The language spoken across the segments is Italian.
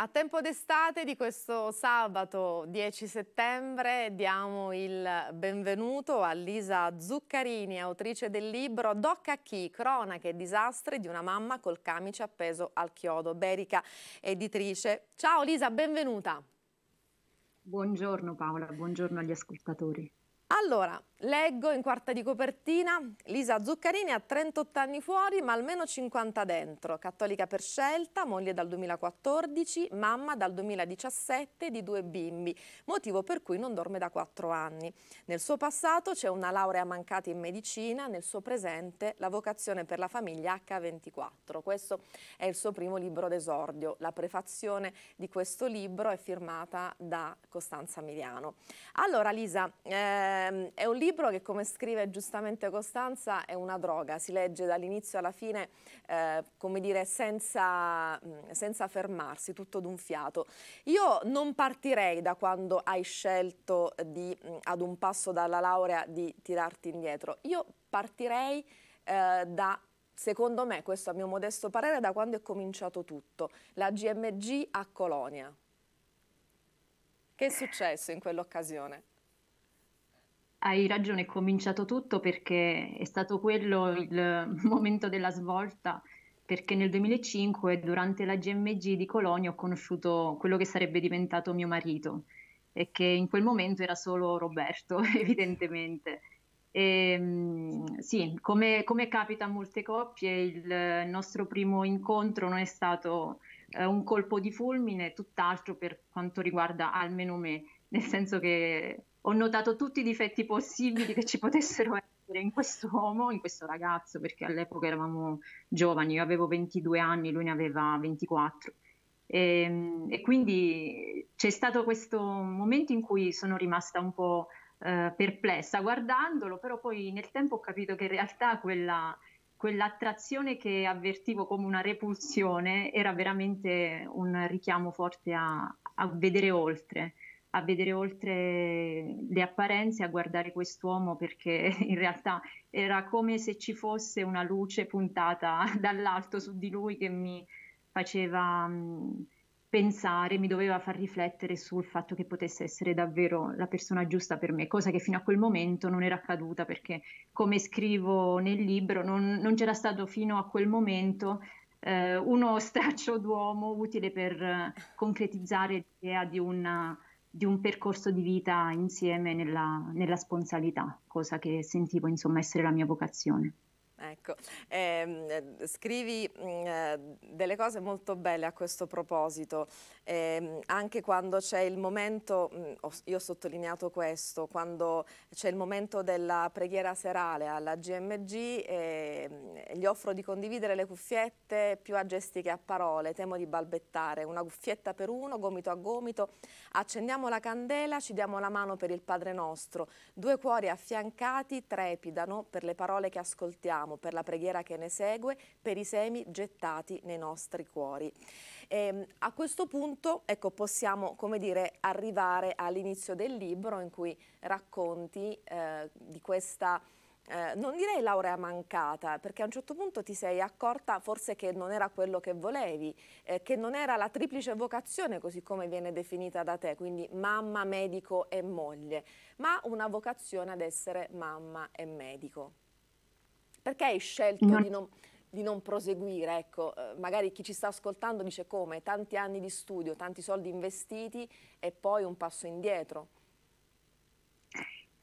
A tempo d'estate di questo sabato 10 settembre diamo il benvenuto a Lisa Zuccarini, autrice del libro Doc a chi? Cronache e disastri di una mamma col camice appeso al chiodo, Berica editrice. Ciao Lisa, benvenuta. Buongiorno Paola, buongiorno agli ascoltatori. Allora, Leggo in quarta di copertina, Lisa Zuccarini ha 38 anni fuori ma almeno 50 dentro, cattolica per scelta, moglie dal 2014, mamma dal 2017 di due bimbi, motivo per cui non dorme da 4 anni. Nel suo passato c'è una laurea mancata in medicina, nel suo presente la vocazione per la famiglia H24. Questo è il suo primo libro d'esordio. La prefazione di questo libro è firmata da Costanza Miliano. Allora Lisa, ehm, è un libro libro che come scrive giustamente Costanza è una droga, si legge dall'inizio alla fine eh, come dire senza, mm, senza fermarsi, tutto d'un fiato. Io non partirei da quando hai scelto di, mm, ad un passo dalla laurea di tirarti indietro, io partirei eh, da secondo me, questo a mio modesto parere, da quando è cominciato tutto, la GMG a Colonia. Che è successo in quell'occasione? Hai ragione, è cominciato tutto perché è stato quello il momento della svolta, perché nel 2005 durante la GMG di Colonia ho conosciuto quello che sarebbe diventato mio marito e che in quel momento era solo Roberto, evidentemente. E, ehm, sì, come, come capita a molte coppie, il nostro primo incontro non è stato eh, un colpo di fulmine, tutt'altro per quanto riguarda almeno me, nel senso che ho notato tutti i difetti possibili che ci potessero essere in questo uomo, in questo ragazzo, perché all'epoca eravamo giovani, io avevo 22 anni, lui ne aveva 24. E, ehm, e quindi c'è stato questo momento in cui sono rimasta un po' eh, perplessa guardandolo, però poi nel tempo ho capito che in realtà quella, quell'attrazione che avvertivo come una repulsione era veramente un richiamo forte a, a vedere oltre a vedere oltre le apparenze, a guardare quest'uomo perché in realtà era come se ci fosse una luce puntata dall'alto su di lui che mi faceva mm, pensare, mi doveva far riflettere sul fatto che potesse essere davvero la persona giusta per me, cosa che fino a quel momento non era accaduta perché come scrivo nel libro non, non c'era stato fino a quel momento eh, uno straccio d'uomo utile per eh, concretizzare l'idea di una di un percorso di vita insieme nella, nella sponsalità, cosa che sentivo insomma essere la mia vocazione. Ecco, ehm, scrivi mh, mm, delle cose molto belle a questo proposito, ehm, anche quando c'è il momento, mh, mm, io ho sottolineato questo, quando c'è il momento della preghiera serale alla GMG, eh, gli offro di condividere le cuffiette più a gesti che a parole, temo di balbettare, una cuffietta per uno, gomito a gomito, accendiamo la candela, ci diamo la mano per il Padre nostro, due cuori affiancati trepidano per le parole che ascoltiamo ringraziamo per la preghiera che ne segue, per i semi gettati nei nostri cuori. E ehm, a questo punto ecco, possiamo dire, arrivare all'inizio del libro in cui racconti eh, di questa... Eh, non direi laurea mancata, perché a un certo punto ti sei accorta forse che non era quello che volevi, eh, che non era la triplice vocazione così come viene definita da te, quindi mamma, medico e moglie, ma una vocazione ad essere mamma e medico. Perché hai scelto no. di, non, di non proseguire? Ecco, eh, magari chi ci sta ascoltando dice come, tanti anni di studio, tanti soldi investiti e poi un passo indietro.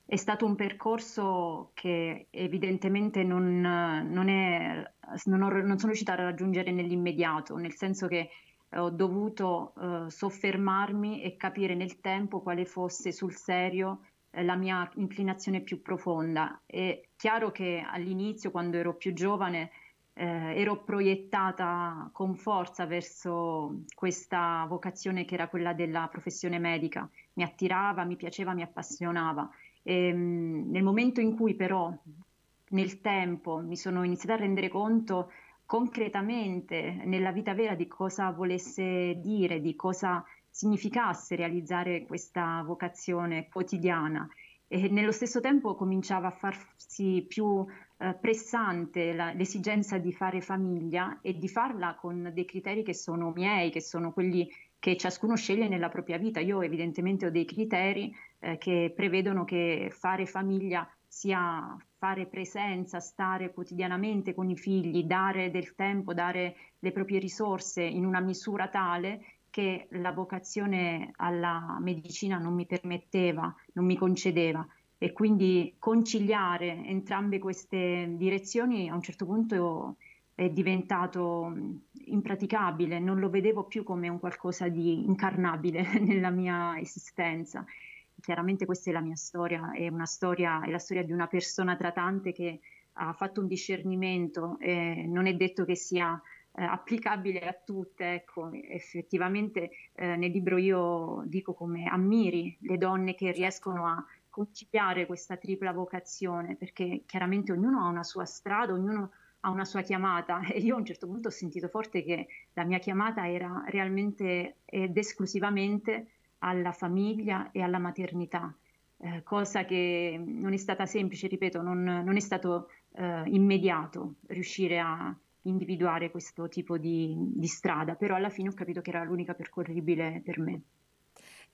È stato un percorso che evidentemente non, non, è, non, ho, non sono riuscita a raggiungere nell'immediato, nel senso che ho dovuto eh, soffermarmi e capire nel tempo quale fosse sul serio la mia inclinazione più profonda. È chiaro che all'inizio, quando ero più giovane, eh, ero proiettata con forza verso questa vocazione che era quella della professione medica. Mi attirava, mi piaceva, mi appassionava. E, ehm, nel momento in cui però nel tempo mi sono iniziata a rendere conto concretamente nella vita vera di cosa volesse dire, di cosa significasse realizzare questa vocazione quotidiana e nello stesso tempo cominciava a farsi più eh, pressante la, l'esigenza di fare famiglia e di farla con dei criteri che sono miei, che sono quelli che ciascuno sceglie nella propria vita. Io evidentemente ho dei criteri eh, che prevedono che fare famiglia sia fare presenza, stare quotidianamente con i figli, dare del tempo, dare le proprie risorse in una misura tale che la vocazione alla medicina non mi permetteva, non mi concedeva e quindi conciliare entrambe queste direzioni a un certo punto è diventato impraticabile, non lo vedevo più come un qualcosa di incarnabile nella mia esistenza. Chiaramente questa è la mia storia, è, storia, è la storia di una persona trattante che ha fatto un discernimento, eh, non è detto che sia eh, applicabile a tutte. Ecco, effettivamente eh, nel libro io dico come ammiri le donne che certo. riescono a conciliare questa tripla vocazione, perché chiaramente ognuno ha una sua strada, ognuno ha una sua chiamata e io a un certo punto ho sentito forte che la mia chiamata era realmente ed esclusivamente alla famiglia e alla maternità, eh, cosa che non è stata semplice, ripeto, non, non è stato eh, immediato riuscire a, individuare questo tipo di, di strada, però alla fine ho capito che era l'unica percorribile per me.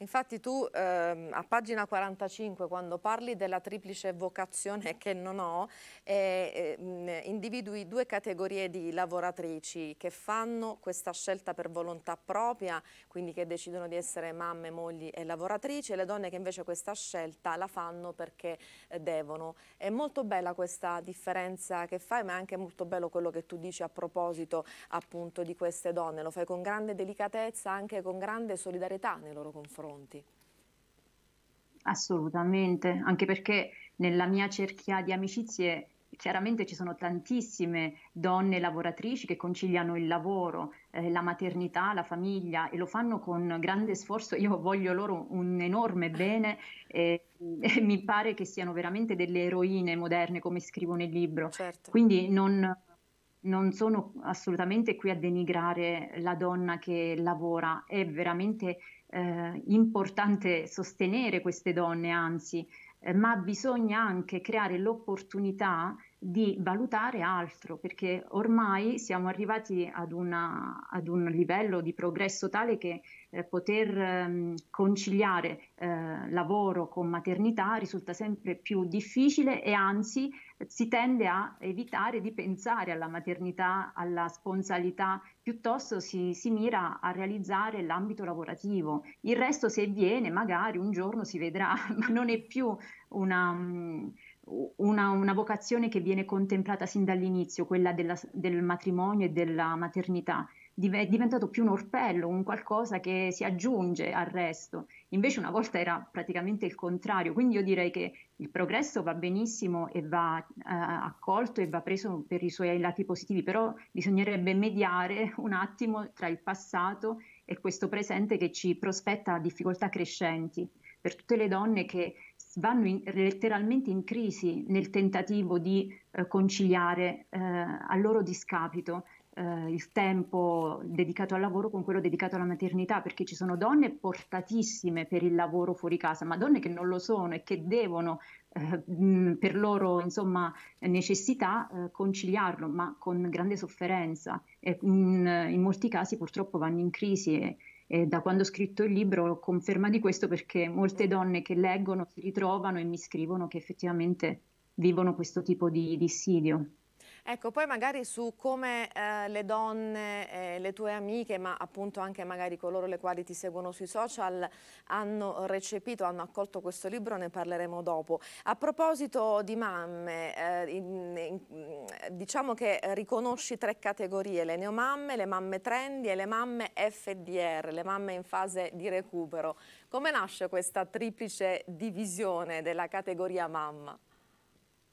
Infatti tu ehm, a pagina 45 quando parli della triplice vocazione che non ho, eh, eh, individui due categorie di lavoratrici che fanno questa scelta per volontà propria, quindi che decidono di essere mamme, mogli e lavoratrici, e le donne che invece questa scelta la fanno perché eh, devono. È molto bella questa differenza che fai, ma è anche molto bello quello che tu dici a proposito appunto di queste donne. Lo fai con grande delicatezza, anche con grande solidarietà nei loro confronti confronti. Assolutamente, anche perché nella mia cerchia di amicizie chiaramente ci sono tantissime donne lavoratrici che conciliano il lavoro, eh, la maternità, la famiglia e lo fanno con grande sforzo. Io voglio loro un enorme bene e, e mi pare che siano veramente delle eroine moderne come scrivo nel libro. Certo. Quindi non, non sono assolutamente qui a denigrare la donna che lavora, è veramente eh, importante sostenere queste donne, anzi, eh, ma bisogna anche creare l'opportunità di valutare altro, perché ormai siamo arrivati ad, una, ad un livello di progresso tale che eh, poter eh, conciliare eh, lavoro con maternità risulta sempre più difficile e anzi eh, si tende a evitare di pensare alla maternità, alla sponsalità, piuttosto si, si mira a realizzare l'ambito lavorativo. Il resto se viene magari un giorno si vedrà, ma non è più una... Um, una, una, vocazione che viene contemplata sin dall'inizio, quella della, del matrimonio e della maternità, è diventato più un orpello, un qualcosa che si aggiunge al resto. Invece una volta era praticamente il contrario, quindi io direi che il progresso va benissimo e va eh, accolto e va preso per i suoi lati positivi, però bisognerebbe mediare un attimo tra il passato e questo presente che ci prospetta difficoltà crescenti per tutte le donne che vanno in, letteralmente in crisi nel tentativo di eh, conciliare eh, a loro discapito eh, il tempo dedicato al lavoro con quello dedicato alla maternità, perché ci sono donne portatissime per il lavoro fuori casa, ma donne che non lo sono e che devono eh, mm, per loro insomma, necessità eh, conciliarlo, ma con grande sofferenza. E, mh, mm, in molti casi purtroppo vanno in crisi. E, eh, da quando ho scritto il libro ho conferma di questo perché molte donne che leggono si ritrovano e mi scrivono che effettivamente vivono questo tipo di dissidio. Ecco, poi magari su come eh, le donne, eh, le tue amiche, ma appunto anche magari coloro le quali ti seguono sui social hanno recepito, hanno accolto questo libro, ne parleremo dopo. A proposito di mamme, eh, in, in, diciamo che riconosci tre categorie, le neomamme, le mamme trendy e le mamme FDR, le mamme in fase di recupero. Come nasce questa triplice divisione della categoria mamma?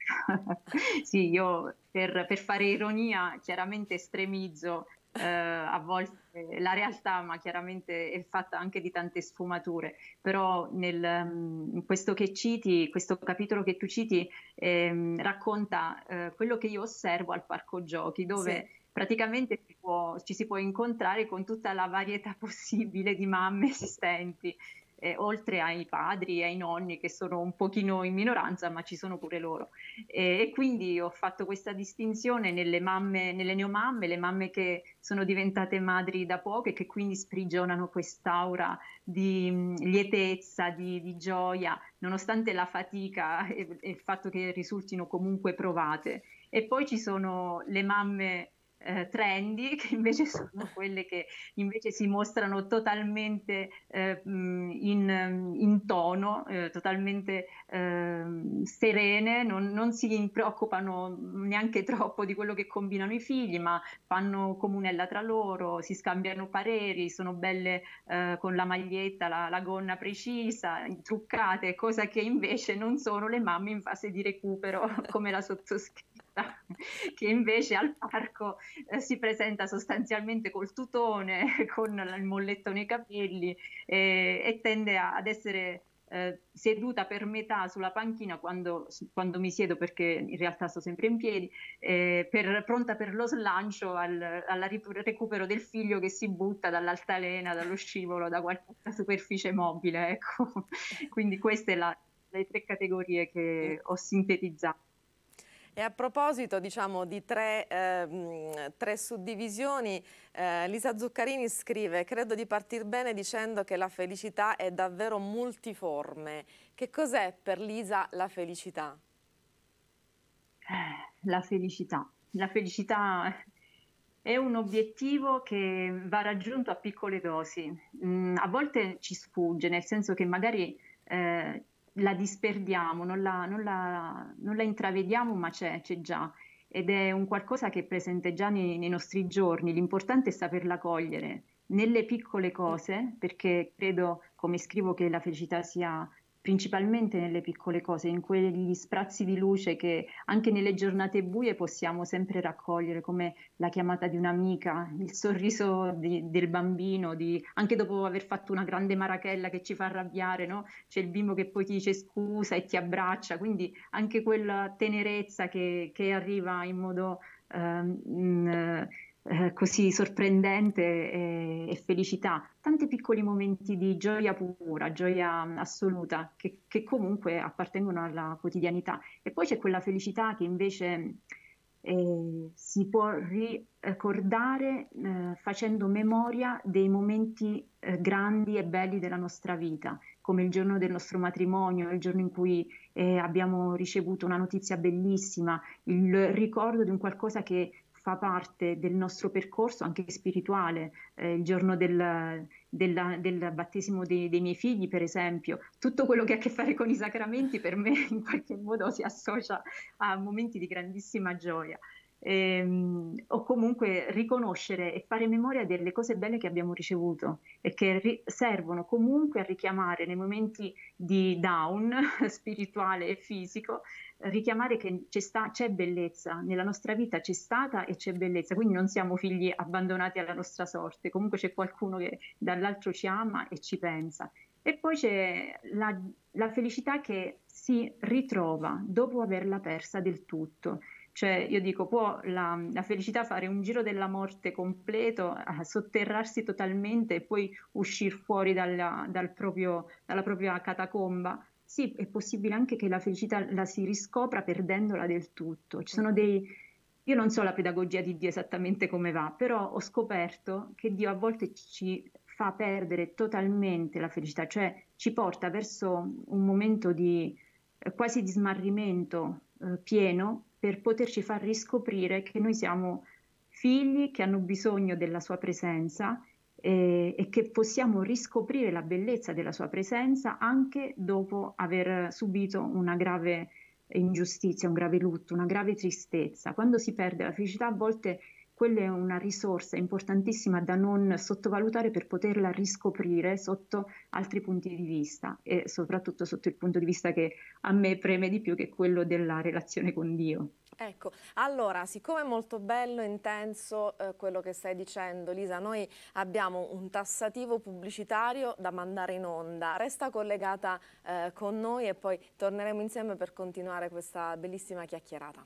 sì, io per, per, fare ironia chiaramente estremizzo eh, a volte la realtà, ma chiaramente è fatta anche di tante sfumature. Però nel, mm, questo che citi, questo capitolo che tu citi, eh, racconta eh, quello che io osservo al parco giochi, dove... Sì praticamente ci, può, ci si può incontrare con tutta la varietà possibile di mamme esistenti, eh, oltre ai padri e ai nonni che sono un pochino in minoranza, ma ci sono pure loro. E, e quindi ho fatto questa distinzione nelle mamme, nelle neomamme, le mamme che sono diventate madri da poco e che quindi sprigionano quest'aura di mh, lietezza, di, di, gioia, nonostante la fatica e, e il fatto che risultino comunque provate. E poi ci sono le mamme eh, trendy, che invece sono quelle che invece si mostrano totalmente eh, in, in, tono, eh, totalmente ehm, serene, non, non, si preoccupano neanche troppo di quello che combinano i figli, ma fanno comunella tra loro, si scambiano pareri, sono belle eh, con la maglietta, la, la gonna precisa, truccate, cosa che invece non sono le mamme in fase di recupero come la sottoscritta festa, che invece al parco eh, si presenta sostanzialmente col tutone, con il molletto nei capelli eh, e tende a, ad essere eh, seduta per metà sulla panchina quando, quando, mi siedo perché in realtà sto sempre in piedi, eh, per, pronta per lo slancio al, al, recupero del figlio che si butta dall'altalena, dallo scivolo, da qualche superficie mobile. Ecco. Quindi queste sono le tre categorie che ho sintetizzato. E a proposito diciamo, di tre, eh, tre suddivisioni, eh, Lisa Zuccarini scrive «Credo di partire bene dicendo che la felicità è davvero multiforme. Che cos'è per Lisa la felicità?» eh, La felicità. La felicità è un obiettivo che va raggiunto a piccole dosi. Mm, a volte ci sfugge, nel senso che magari eh, la disperdiamo, non la, non la, non la intravediamo, ma c'è, c'è, già. Ed è un qualcosa che è presente già nei, nei nostri giorni. L'importante è saperla cogliere nelle piccole cose, perché credo, come scrivo, che la felicità sia principalmente nelle piccole cose, in quegli sprazzi di luce che anche nelle giornate buie possiamo sempre raccogliere, come la chiamata di un'amica, il sorriso di, del bambino, di, anche dopo aver fatto una grande marachella che ci fa arrabbiare, no? c'è il bimbo che poi ti dice scusa e ti abbraccia, quindi anche quella tenerezza che, che arriva in modo... Eh, mh, mm, eh, così sorprendente e, eh, e, felicità, tanti piccoli momenti di gioia pura, gioia assoluta, che, che, comunque appartengono alla quotidianità. E poi c'è quella felicità che invece eh, si può ricordare eh, facendo memoria dei momenti eh, grandi e belli della nostra vita, come il giorno del nostro matrimonio, il giorno in cui eh, abbiamo ricevuto una notizia bellissima, il ricordo di un qualcosa che fa parte del nostro percorso anche spirituale, eh, il giorno del, della, del battesimo dei, dei, miei figli, per esempio, tutto quello che ha a che fare con i sacramenti per me in qualche modo si associa a momenti di grandissima gioia. Ehm, o comunque riconoscere e fare memoria delle cose belle che abbiamo ricevuto e che ri- servono comunque a richiamare nei momenti di down spirituale e fisico richiamare che sta, c'è bellezza, nella nostra vita c'è stata e c'è bellezza, quindi non siamo figli abbandonati alla nostra sorte, comunque c'è qualcuno che dall'altro ci ama e ci pensa. E poi c'è la, la felicità che si ritrova dopo averla persa del tutto. Cioè, io dico, può la, la, felicità fare un giro della morte completo, sotterrarsi totalmente e poi uscire fuori dalla, dal proprio, dalla propria catacomba? Sì, è possibile anche che la felicità la si riscopra perdendola del tutto. Ci sono dei, io non so la pedagogia di Dio esattamente come va, però ho scoperto che Dio a volte ci fa perdere totalmente la felicità, cioè ci porta verso un momento di eh, quasi di smarrimento eh, pieno per poterci far riscoprire che noi siamo figli che hanno bisogno della sua presenza eh, e che possiamo riscoprire la bellezza della sua presenza anche dopo aver subito una grave ingiustizia, un grave lutto, una grave tristezza. Quando si perde la felicità a volte quella è una risorsa importantissima da non sottovalutare per poterla riscoprire sotto altri punti di vista e soprattutto sotto il punto di vista che a me preme di più che quello della relazione con Dio. Ecco, allora, siccome è molto bello e intenso eh, quello che stai dicendo, Lisa, noi abbiamo un tassativo pubblicitario da mandare in onda. Resta collegata eh, con noi e poi torneremo insieme per continuare questa bellissima chiacchierata.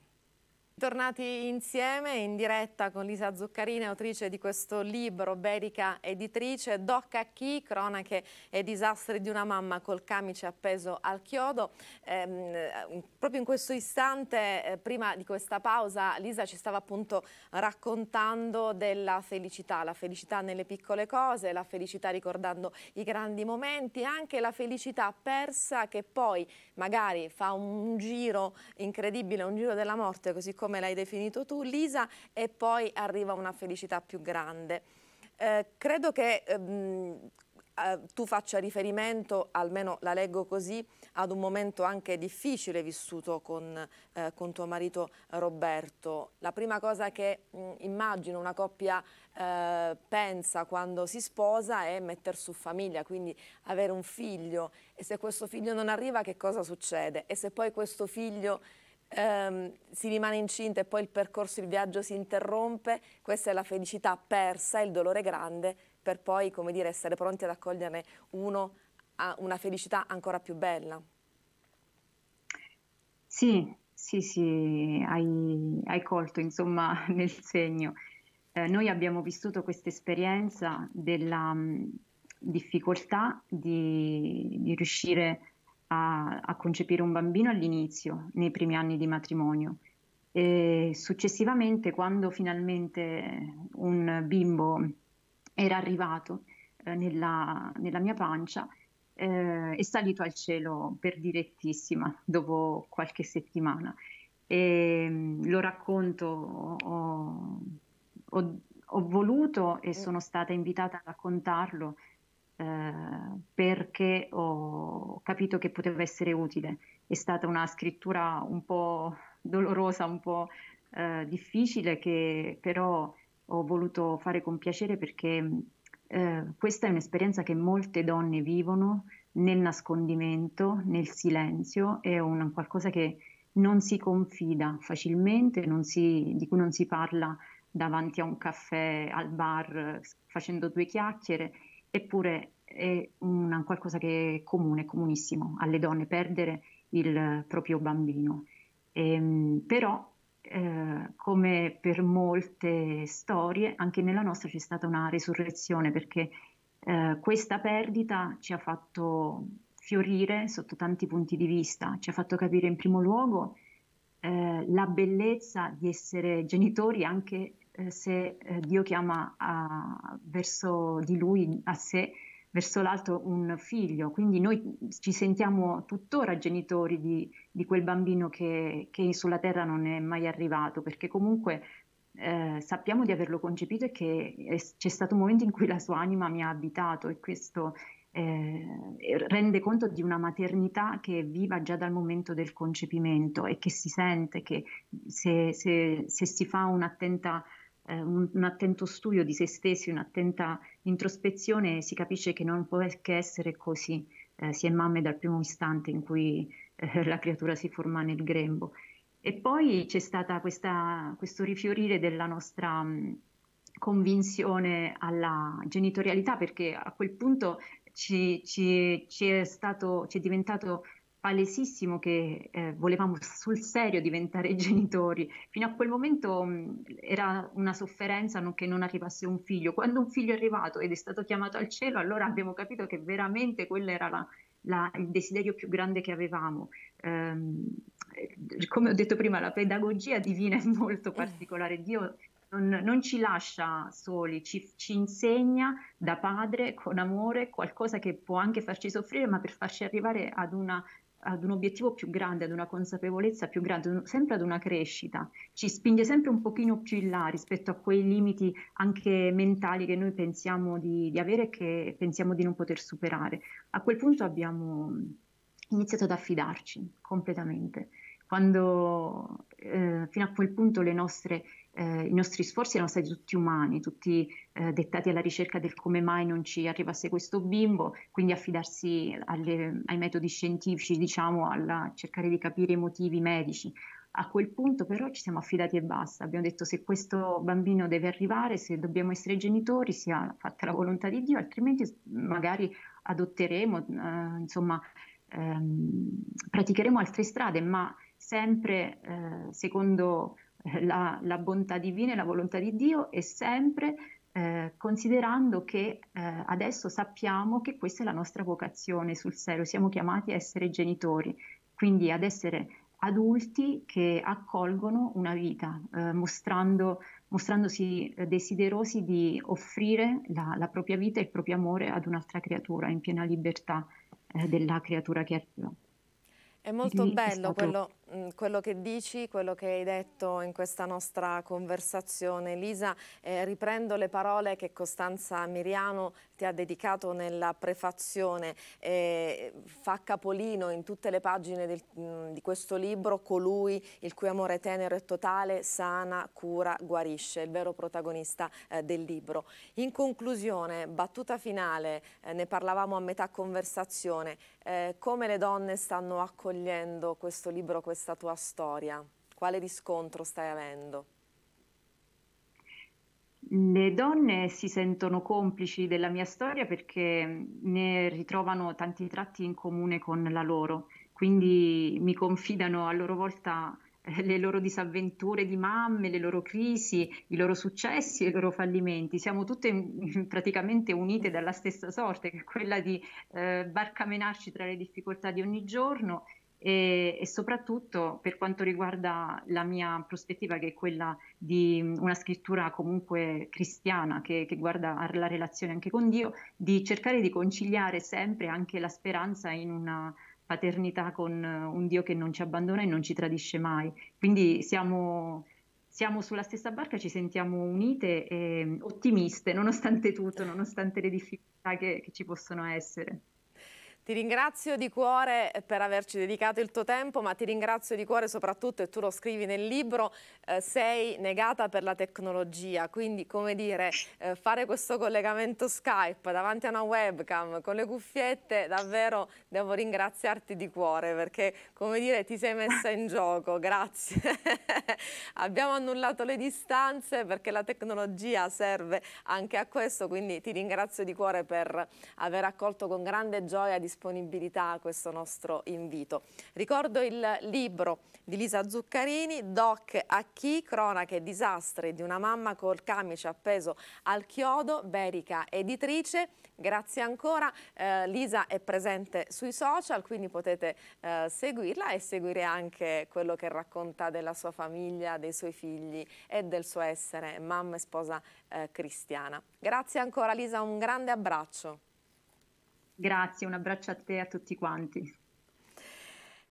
Tornati insieme in diretta con Lisa Zuccarini, autrice di questo libro, Berica editrice, Doc a chi, cronache e disastri di una mamma col camice appeso al chiodo. Ehm, eh, proprio in questo istante, eh, prima di questa pausa, Lisa ci stava appunto raccontando della felicità, la felicità nelle piccole cose, la felicità ricordando i grandi momenti, anche la felicità persa che poi magari fa un giro incredibile, un giro della morte così come come l'hai definito tu, Lisa, e poi arriva una felicità più grande. Eh, credo che ehm, eh, tu faccia riferimento, almeno la leggo così, ad un momento anche difficile vissuto con, eh, con tuo marito Roberto. La prima cosa che mh, mm, immagino una coppia eh, pensa quando si sposa è mettere su famiglia, quindi avere un figlio e se questo figlio non arriva che cosa succede? E se poi questo figlio ehm, si rimane incinta e poi il percorso, il viaggio si interrompe, questa è la felicità persa, il dolore grande, per poi, come dire, essere pronti ad accoglierne uno a una felicità ancora più bella. Sì, sì, sì, hai, hai colto, insomma, nel segno. Eh, noi abbiamo vissuto questa esperienza della mh, difficoltà di, di riuscire a a, a concepire un bambino all'inizio, nei primi anni di matrimonio. E successivamente, quando finalmente un bimbo era arrivato eh, nella, nella, mia pancia, eh, è salito al cielo per direttissima dopo qualche settimana. E, mm, lo racconto, ho, ho, ho voluto e eh. sono stata invitata a raccontarlo eh, perché ho capito che poteva essere utile. È stata una scrittura un po' dolorosa, un po' eh, difficile, che però ho voluto fare con piacere perché eh, questa è un'esperienza che molte donne vivono nel nascondimento, nel silenzio, è un qualcosa che non si confida facilmente, si, di cui non si parla davanti a un caffè, al bar, facendo due chiacchiere eppure è una, qualcosa che è comune, comunissimo alle donne perdere il proprio bambino. E, ehm, però, eh, come per molte storie, anche nella nostra c'è stata una risurrezione perché eh, questa perdita ci ha fatto fiorire sotto tanti punti di vista, ci ha fatto capire in primo luogo eh, la bellezza di essere genitori anche eh, se eh, Dio chiama a, verso di lui, a sé, verso l'altro un figlio. Quindi noi ci sentiamo tuttora genitori di, di quel bambino che, che, sulla terra non è mai arrivato, perché comunque eh, sappiamo di averlo concepito e che è, c'è stato un momento in cui la sua anima mi ha abitato e questo eh, rende conto di una maternità che è viva già dal momento del concepimento e che si sente che se, se, se si fa un'attenta eh, un, un, attento studio di se stessi, un'attenta introspezione, si capisce che non può che essere così, eh, si è mamme dal primo istante in cui eh, la creatura si forma nel grembo. E poi c'è stato questo rifiorire della nostra mh, mm, convinzione alla genitorialità, perché a quel punto ci, ci, ci, è, stato, ci è diventato palesissimo che eh, volevamo sul serio diventare genitori. Fino a quel momento mh, mm, era una sofferenza non che non arrivasse un figlio. Quando un figlio è arrivato ed è stato chiamato al cielo, allora abbiamo capito che veramente quello era la, la, il desiderio più grande che avevamo. Ehm, eh, come ho detto prima, la pedagogia divina è molto particolare. Dio non, non ci lascia soli, ci, ci insegna da padre con amore qualcosa che può anche farci soffrire, ma per farci arrivare ad una ad un obiettivo più grande, ad una consapevolezza più grande, sempre ad una crescita, ci spinge sempre un pochino più in là rispetto a quei limiti anche mentali che noi pensiamo di, di avere e che pensiamo di non poter superare. A quel punto abbiamo iniziato ad affidarci completamente quando eh, fino a quel punto nostre, eh, i nostri sforzi erano stati tutti umani, tutti eh, dettati alla ricerca del come mai non ci arrivasse questo bimbo, quindi affidarsi alle, ai metodi scientifici, diciamo, alla, cercare di capire i motivi medici. A quel punto però ci siamo affidati e basta, abbiamo detto se questo bambino deve arrivare, se dobbiamo essere genitori, sia fatta la volontà di Dio, altrimenti magari adotteremo, eh, insomma, ehm, praticheremo altre strade, ma sempre eh, secondo eh, la, la, bontà divina e la volontà di Dio e sempre eh, considerando che eh, adesso sappiamo che questa è la nostra vocazione sul serio, siamo chiamati a essere genitori, quindi ad essere adulti che accolgono una vita, eh, mostrando, mostrandosi eh, desiderosi di offrire la, la, propria vita e il proprio amore ad un'altra creatura in piena libertà eh, della creatura che arriva. È molto Quindi bello è stato... quello Mm, quello che dici, quello che hai detto in questa nostra conversazione. Lisa, eh, riprendo le parole che Costanza Miriano ti ha dedicato nella prefazione. Eh, fa capolino in tutte le pagine del, mm, di questo libro colui il cui amore tenero e totale sana, cura, guarisce, il vero protagonista eh, del libro. In conclusione, battuta finale, eh, ne parlavamo a metà conversazione, eh, come le donne stanno accogliendo questo libro, questa questa tua storia? Quale riscontro stai avendo? Le donne si sentono complici della mia storia perché ne ritrovano tanti tratti in comune con la loro, quindi mi confidano a loro volta eh, le loro disavventure di mamme, le loro crisi, i loro successi e i loro fallimenti. Siamo tutte praticamente unite dalla stessa sorte, che è quella di eh, barcamenarci tra le difficoltà di ogni giorno e, e, soprattutto per quanto riguarda la mia prospettiva che è quella di una scrittura comunque cristiana che, che guarda alla relazione anche con Dio, di cercare di conciliare sempre anche la speranza in una paternità con eh, un Dio che non ci abbandona e non ci tradisce mai. Quindi siamo, siamo sulla stessa barca, ci sentiamo unite e ottimiste nonostante tutto, nonostante le difficoltà che, che ci possono essere. Ti ringrazio di cuore eh, per averci dedicato il tuo tempo, ma ti ringrazio di cuore soprattutto, e tu lo scrivi nel libro, eh, sei negata per la tecnologia, quindi come dire, eh, fare questo collegamento Skype davanti a una webcam con le cuffiette, davvero devo ringraziarti di cuore perché come dire ti sei messa in gioco, grazie. Abbiamo annullato le distanze perché la tecnologia serve anche a questo, quindi ti ringrazio di cuore per aver accolto con grande gioia di disponibilità a questo nostro invito. Ricordo il libro di Lisa Zuccarini, Doc a chi, cronache e disastri di una mamma col camice appeso al chiodo, Berica editrice. Grazie ancora, eh, Lisa è presente sui social, quindi potete eh, seguirla e seguire anche quello che racconta della sua famiglia, dei suoi figli e del suo essere mamma e sposa eh, cristiana. Grazie ancora Lisa, un grande abbraccio. Grazie, un abbraccio a te e a tutti quanti.